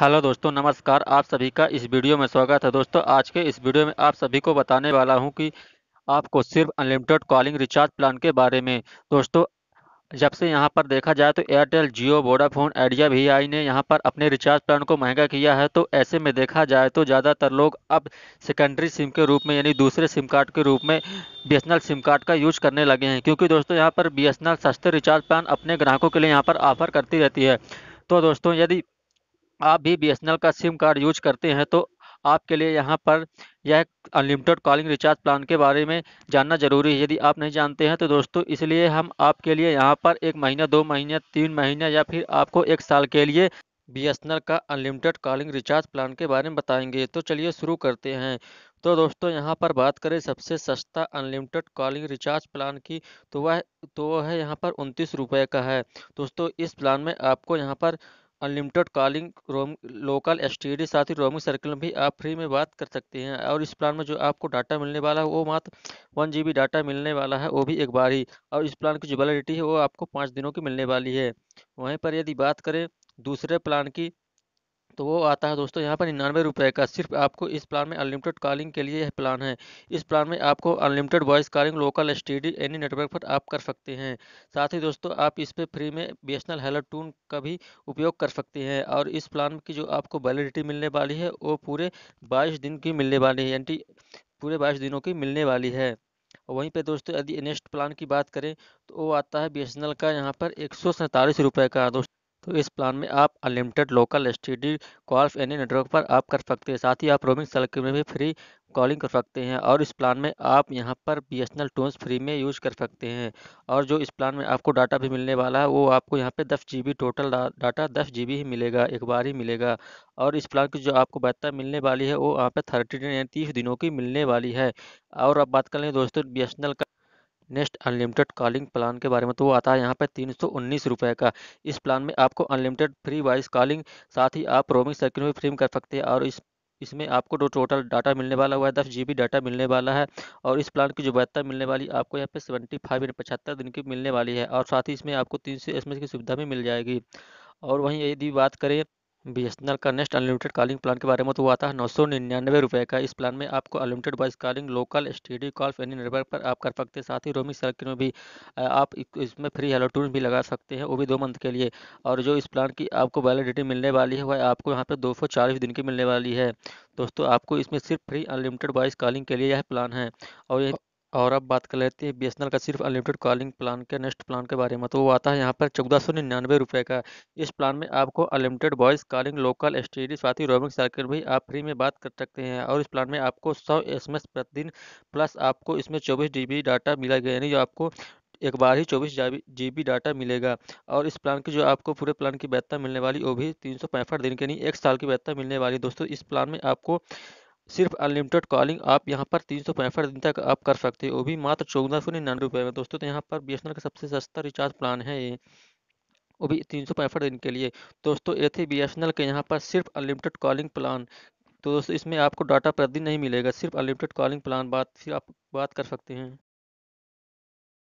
hello दोस्तों नमस्कार आप सभी का इस वीडियो में स्वागत है दोस्तों आज के इस वीडियो में आप सभी को बताने वाला हूं कि आपको सिर्फ अनलिमिटेड कॉलिंग रिचार्ज प्लान के बारे में दोस्तों जब से यहाँ पर देखा जाए तो Airtel Jio Vodafone Idea V I ने यहाँ पर अपने रिचार्ज प्लान को महंगा किया है तो ऐसे में देखा जाए तो ज़्यादातर लोग अब सेकेंडरी सिम के रूप में यानी दूसरे सिम कार्ड के रूप में बी सिम कार्ड का यूज करने लगे हैं क्योंकि दोस्तों यहाँ पर बी सस्ते रिचार्ज प्लान अपने ग्राहकों के लिए यहाँ पर ऑफर करती रहती है तो दोस्तों यदि आप भी बी का सिम कार्ड यूज करते हैं तो आपके लिए यहाँ पर यह अनलिमिटेड कॉलिंग रिचार्ज प्लान के बारे में जानना जरूरी है यदि आप नहीं जानते हैं तो दोस्तों इसलिए हम आपके लिए यहाँ पर एक महीना दो महीने तीन महीने या फिर आपको एक साल के लिए बी का अनलिमिटेड कॉलिंग रिचार्ज प्लान के बारे में बताएंगे तो चलिए शुरू करते हैं तो दोस्तों यहाँ पर बात करें सबसे सस्ता अनलिमिटेड कॉलिंग रिचार्ज प्लान की तो वह तो वह यहाँ पर उनतीस रुपये का है दोस्तों इस प्लान में आपको यहाँ पर अनलिमिटेड कॉलिंग लोकल एसटीडी साथ ही रोमिंग सर्किल में भी आप फ्री में बात कर सकते हैं और इस प्लान में जो आपको डाटा मिलने वाला है वो मात्र वन जी डाटा मिलने वाला है वो भी एक बार ही और इस प्लान की जो वैलिडिटी है वो आपको पाँच दिनों की मिलने वाली है वहीं पर यदि बात करें दूसरे प्लान की तो वो आता है दोस्तों यहाँ पर निन्यानवे रुपये का सिर्फ आपको इस प्लान में अनलिमिटेड कॉलिंग के लिए यह प्लान है इस प्लान में आपको unlimited voice calling local S any network पर आप कर सकते हैं साथ ही दोस्तों आप इस पर फ्री में बी एस टून का भी उपयोग कर सकते हैं और इस प्लान की जो आपको वैलिडिटी मिलने वाली है वो पूरे बाईस दिन की मिलने वाली है यानी पूरे बाईस दिनों की मिलने वाली है वहीं पे दोस्तों यदि नेक्स्ट प्लान की बात करें तो वो आता है बी का यहाँ पर एक सौ का दोस्तों तो इस प्लान में आप unlimited local S T D calls any network पर आप कर सकते हैं साथ ही आप रोमिंग सड़क में भी फ्री कॉलिंग कर सकते हैं और इस प्लान में आप यहां पर B S N L tones free में यूज कर सकते हैं और जो इस प्लान में आपको डाटा भी मिलने वाला है वो आपको यहां पे दस जी बी टोटल डाटा दस जी बी ही मिलेगा एक बार ही मिलेगा और इस प्लान की जो आपको बेहतर मिलने वाली है वो यहाँ पर थर्टी डे या तीस दिनों की मिलने वाली है और अब बात कर लें दोस्तों बी एस एन एल का नेक्स्ट अनलिमिटेड कॉलिंग प्लान के बारे में तो वो आता है यहाँ पर तीन सौ उन्नीस रुपये का इस प्लान में आपको अनलिमिटेड फ्री वॉइस कॉलिंग साथ ही आप रोमिंग सर्किल में फ्रीम कर सकते हैं और इस इसमें आपको जो टोटल डाटा मिलने वाला हुआ है दस जी डाटा मिलने वाला है और इस प्लान की जो वैधता मिलने वाली आपको यहाँ पे सेवेंटी फाइव यानी पचहत्तर दिन की मिलने वाली है और साथ ही इसमें आपको तीन सौ एस की सुविधा भी मिल जाएगी और वहीं यदि बात करें बी एस एन एल का नेक्स्ट अनलिमिटेड कॉलिंग प्लान के बारे में तो वो आता है नौ सौ निन्यानवे रुपये का इस प्लान में आपको unlimited voice calling local STD call फैनी नेटवर्क पर आप कर सकते हैं साथ ही रोमिंग सर्किल में भी आप इसमें फ्री हेलो टून भी लगा सकते हैं वो भी दो मंथ के लिए और जो इस प्लान की आपको वैलिडिटी मिलने वाली है वह आपको यहाँ पर दो सौ चालीस दिन की मिलने वाली है दोस्तों आपको इसमें सिर्फ फ्री अनलिमिटेड वॉइस कॉलिंग के लिए यह प्लान है और और अब बात कर लेते हैं बी एस एल का सिर्फ अनलिमिटेड कॉलिंग प्लान के नेक्स्ट प्लान के बारे में तो वो आता है यहाँ पर चौदह सौ निन्यानवे रुपये का इस प्लान में आपको unlimited voice calling local S T D साथ ही रोमिंग सर्किल भी आप फ्री में बात कर सकते हैं और इस प्लान में आपको सौ एस एम एस प्रतिदिन प्लस आपको इसमें चौबीस जी बी डाटा मिला गया यानी जो आपको एक बार ही चौबीस जी बी डाटा मिलेगा और इस प्लान की जो आपको पूरे प्लान की वैधता मिलने वाली वो भी तीन सौ पैंसठ दिन के नहीं एक साल की वैधता मिलने वाली दोस्तों इस प्लान में आपको सिर्फ अनलिमिटेड कॉलिंग आप यहाँ पर तीन सौ पैंसठ दिन तक आप कर सकते हो वो भी मात्र चौदह सौ निन्यानवे रुपये में दोस्तों तो यहाँ पर बी का सबसे सस्ता रिचार्ज प्लान है ये वो भी तीन सौ पैंसठ दिन के लिए दोस्तों ये थे बी के यहाँ पर सिर्फ अनलिमिटेड कॉलिंग प्लान तो दोस्तों इसमें आपको डाटा प्रतिदिन नहीं मिलेगा सिर्फ अनलिमिटेड कॉलिंग प्लान बात फिर आप बात कर सकते हैं